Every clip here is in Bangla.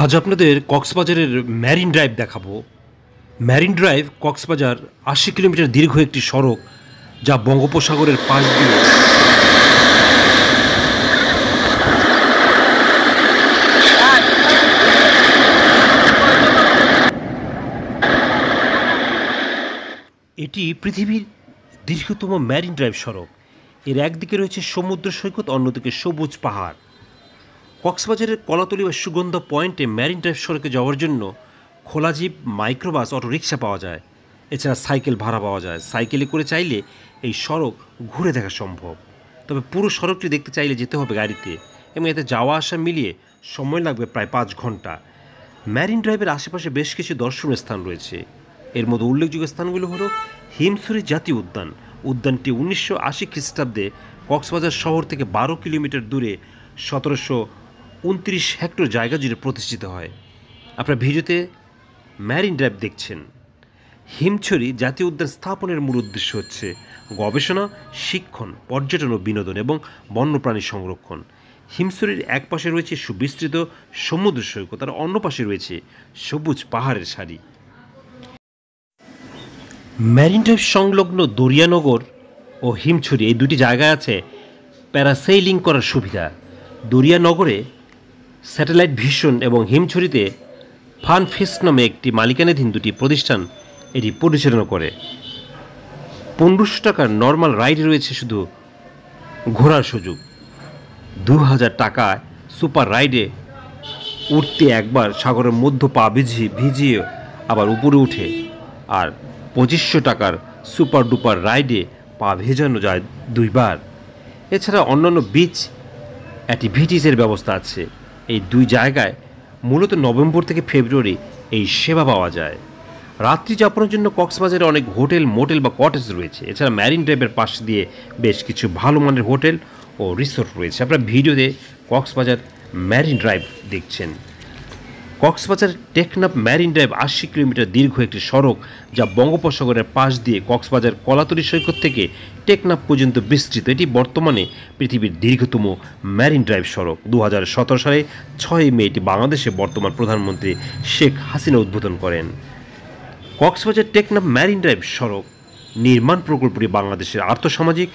আজ আপনাদের কক্সবাজারের ম্যারিন ড্রাইভ দেখাবো ম্যারিন ড্রাইভ কক্সবাজার আশি কিলোমিটার দীর্ঘ একটি সড়ক যা বঙ্গোপসাগরের পাশ দিয়ে এটি পৃথিবীর দীর্ঘতম ম্যারিন ড্রাইভ সড়ক এর একদিকে রয়েছে সমুদ্র সৈকত অন্যদিকে সবুজ পাহাড় কক্সবাজারের কলাতলি বা সুগন্ধ পয়েন্টে ম্যারিন ড্রাইভ সড়কে যাওয়ার জন্য খোলাজীব মাইক্রোবাস রিক্সা পাওয়া যায় এছাড়া সাইকেল ভাড়া পাওয়া যায় সাইকেলে করে চাইলে এই সড়ক ঘুরে দেখা সম্ভব তবে পুরো সড়কটি দেখতে চাইলে যেতে হবে গাড়িতে এবং এতে যাওয়া আসা মিলিয়ে সময় লাগবে প্রায় পাঁচ ঘন্টা ম্যারিন ড্রাইভের আশেপাশে বেশ কিছু দর্শনীয় স্থান রয়েছে এর মধ্যে উল্লেখযোগ্য স্থানগুলো হলো হিমসুরি জাতীয় উদ্যান উদ্যানটি উনিশশো আশি খ্রিস্টাব্দে কক্সবাজার শহর থেকে বারো কিলোমিটার দূরে সতেরোশো উনত্রিশ হেক্টর জায়গা জুড়ে প্রতিষ্ঠিত হয় আপনার ভিডিওতে ম্যারিন ড্রাইভ দেখছেন হিমছড়ি জাতীয় উদ্যান স্থাপনের মূল উদ্দেশ্য হচ্ছে গবেষণা শিক্ষণ পর্যটন ও বিনোদন এবং বন্যপ্রাণী সংরক্ষণ হিমছড়ির এক পাশে রয়েছে সুবিস্তৃত সমুদ্র সৈকত আর অন্য পাশে রয়েছে সবুজ পাহাড়ের সারি ম্যারিন ড্রাইভ সংলগ্ন দরিয়ানগর ও হিমছড়ি এই দুটি জায়গায় আছে প্যারাসেইলিং করার সুবিধা দরিয়ানগরে স্যাটেলাইট ভিশন এবং হিমছড়িতে ফানফিস্ট নামে একটি মালিকানাধীন দুটি প্রতিষ্ঠান এটি পরিচালনা করে পনেরোশো টাকার নর্মাল রাইডে রয়েছে শুধু ঘোরার সুযোগ দু হাজার টাকা সুপার রাইডে উঠতে একবার সাগরের মধ্য পা ভিজিয়ে ভিজিয়ে আবার উপরে উঠে আর পঁচিশশো টাকার সুপার ডুপার রাইডে পা ভেজানো যায় দুইবার এছাড়া অন্যান্য বিচ অ্যাটিভিটিসের ব্যবস্থা আছে এই দুই জায়গায় মূলত নভেম্বর থেকে ফেব্রুয়ারি এই সেবা পাওয়া যায় রাত্রি যাপনের জন্য কক্সবাজারে অনেক হোটেল মোটেল বা কটেজ রয়েছে এছাড়া ম্যারিন ড্রাইভের পাশ দিয়ে বেশ কিছু ভালো মানের হোটেল ও রিসোর্ট রয়েছে আপনারা ভিডিওতে কক্সবাজার ম্যারিন ড্রাইভ দেখছেন কক্সবাজার টেকনাপ ম্যারিন ড্রাইভ আশি কিলোমিটার দীর্ঘ একটি সড়ক যা বঙ্গোপসাগরের পাশ দিয়ে কক্সবাজার কলাতলি সৈকত থেকে টেকনাপ পর্যন্ত বিস্তৃত এটি বর্তমানে পৃথিবীর দীর্ঘতম ম্যারিন ড্রাইভ সড়ক দু সালে ছয় মে এটি বাংলাদেশে বর্তমান প্রধানমন্ত্রী শেখ হাসিনা উদ্বোধন করেন কক্সবাজার টেকনাপ ম্যারিন ড্রাইভ সড়ক নির্মাণ প্রকল্পটি বাংলাদেশের আর্থসামাজিক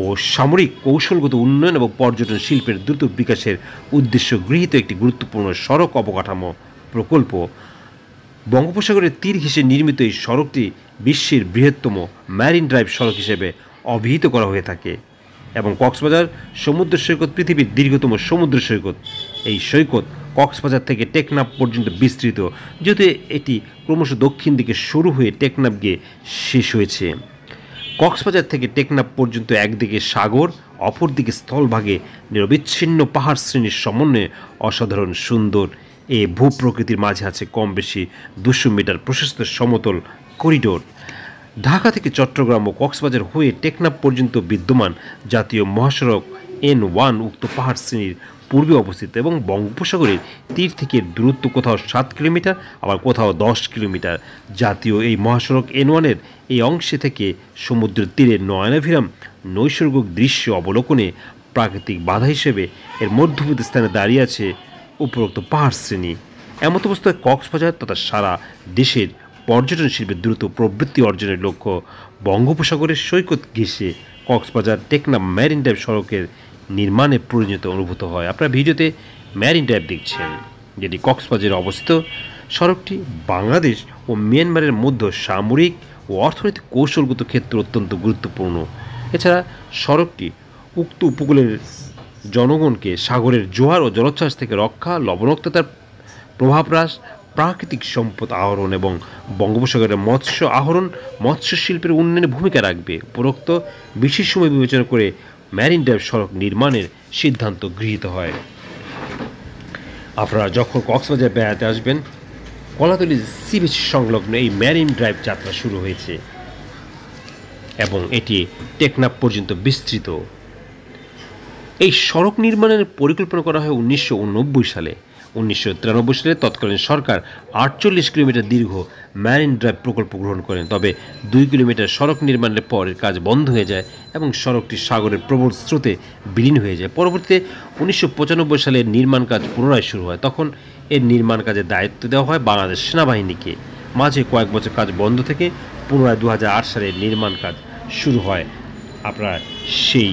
ও সামরিক কৌশলগত উন্নয়ন এবং পর্যটন শিল্পের দ্রুত বিকাশের উদ্দেশ্য গৃহীত একটি গুরুত্বপূর্ণ সড়ক অবকাঠামো প্রকল্প বঙ্গোপসাগরের তীর ঘেঁষে নির্মিত এই সড়কটি বিশ্বের বৃহত্তম ম্যারিন ড্রাইভ সড়ক হিসেবে অভিহিত করা হয়ে থাকে এবং কক্সবাজার সমুদ্র সৈকত পৃথিবীর দীর্ঘতম সমুদ্র সৈকত এই সৈকত কক্সবাজার থেকে টেকনাপ পর্যন্ত বিস্তৃত যেহেতু এটি ক্রমশ দক্ষিণ দিকে শুরু হয়ে টেকনাপ গিয়ে শেষ হয়েছে কক্সবাজার থেকে টেকনাফ পর্যন্ত একদিকে সাগর অপরদিকে স্থলভাগে নিরবিচ্ছিন্ন পাহাড় শ্রেণীর সমন্বয়ে অসাধারণ সুন্দর এ ভূপ্রকৃতির মাঝে আছে কম বেশি দুশো মিটার প্রশস্ত সমতল করিডোর ঢাকা থেকে চট্টগ্রাম ও কক্সবাজার হয়ে টেকনাফ পর্যন্ত বিদ্যমান জাতীয় মহাসড়ক এন ওয়ান উক্ত পাহাড় শ্রেণীর পূর্বে অবস্থিত এবং বঙ্গোপসাগরের তীর থেকে দূরত্ব কোথাও সাত কিলোমিটার আবার কোথাও দশ কিলোমিটার জাতীয় এই মহাসড়ক এন ওয়ানের এই অংশে থেকে সমুদ্রের তীরে নয়নাভিরাম নৈসর্গিক দৃশ্য অবলোকনে প্রাকৃতিক বাধা হিসেবে এর মধ্যবর্তী স্থানে দাঁড়িয়ে আছে উপরোক্ত পাহাড় শ্রেণী এমত অবস্থায় কক্সবাজার তথা সারা দেশের পর্যটন শিল্পের দ্রুত প্রবৃত্তি অর্জনের লক্ষ্য বঙ্গোপসাগরের সৈকত ঘেঁষে কক্সবাজার টেকনা ম্যারিন ড্রাইভ সড়কের নির্মাণে প্রয়োজনীয়তা অনুভূত হয় আপনার ভিডিওতে ম্যারিন ড্রাইভ দেখছেন যেটি কক্সবাজারে অবস্থিত সড়কটি বাংলাদেশ ও মিয়ানমারের মধ্যে সামরিক ও অর্থনৈতিক কৌশলগত ক্ষেত্রে অত্যন্ত গুরুত্বপূর্ণ এছাড়া সড়কটি উক্ত উপকূলের জনগণকে সাগরের জোয়ার ও জলোচ্ছ্বাস থেকে রক্ষা লবণাক্ততার প্রভাব হ্রাস প্রাকৃতিক সম্পদ আহরণ এবং বঙ্গোপসাগরের মৎস্য আহরণ মৎস্য শিল্পের উন্নয়নে ভূমিকা রাখবে উপরোক্ত বিশেষ সময় বিবেচনা করে ম্যারিন ড্রাইভ সড়ক নির্মাণের সিদ্ধান্ত গৃহীত হয় আপনারা যখন কক্সবাজার বেড়াতে আসবেন কলাতলি সি সংলগ্ন এই ম্যারিন ড্রাইভ যাত্রা শুরু হয়েছে এবং এটি টেকনাপ পর্যন্ত বিস্তৃত এই সড়ক নির্মাণের পরিকল্পনা করা হয় উনিশশো সালে উনিশশো সালে তৎকালীন সরকার আটচল্লিশ কিলোমিটার দীর্ঘ ম্যারিন ড্রাইভ প্রকল্প গ্রহণ করেন তবে দুই কিলোমিটার সড়ক নির্মাণের পর কাজ বন্ধ হয়ে যায় এবং সড়কটি সাগরের প্রবল স্রোতে বিলীন হয়ে যায় পরবর্তীতে উনিশশো সালে নির্মাণ কাজ পুনরায় শুরু হয় তখন এর নির্মাণ কাজে দায়িত্ব দেওয়া হয় বাংলাদেশ সেনাবাহিনীকে মাঝে কয়েক বছর কাজ বন্ধ থেকে পুনরায় দু সালে নির্মাণ কাজ শুরু হয় আপনারা সেই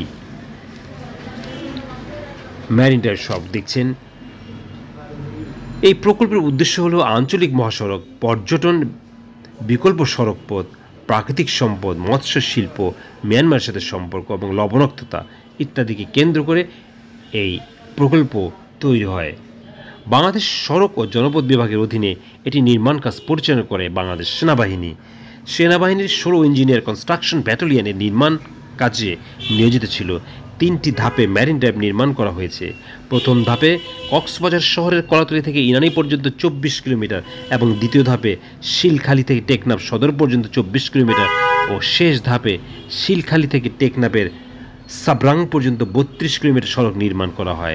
ম্যারিন ড্রাইভ শপ দেখছেন এই প্রকল্পের উদ্দেশ্য হলো আঞ্চলিক মহাসড়ক পর্যটন বিকল্প সড়ক পথ প্রাকৃতিক সম্পদ মৎস্য শিল্প মিয়ানমারের সাথে সম্পর্ক এবং লবণাক্ততা ইত্যাদিকে কেন্দ্র করে এই প্রকল্প তৈরি হয় বাংলাদেশ সড়ক ও জনপথ বিভাগের অধীনে এটি নির্মাণ কাজ পরিচালনা করে বাংলাদেশ সেনাবাহিনী সেনাবাহিনীর ষোলো ইঞ্জিনিয়ার কনস্ট্রাকশন ব্যাটালিয়নের নির্মাণ কাজে নিয়োজিত ছিল তিনটি ধাপে ম্যারিন ড্রাইভ নির্মাণ করা হয়েছে প্রথম ধাপে কক্সবাজার শহরের কলাতলি থেকে ইনানি পর্যন্ত চব্বিশ কিলোমিটার এবং দ্বিতীয় ধাপে শিলখালি থেকে টেকনাফ সদর পর্যন্ত চব্বিশ কিলোমিটার ও শেষ ধাপে শিলখালি থেকে টেকনাফের সাবরাং পর্যন্ত বত্রিশ কিলোমিটার সড়ক নির্মাণ করা হয়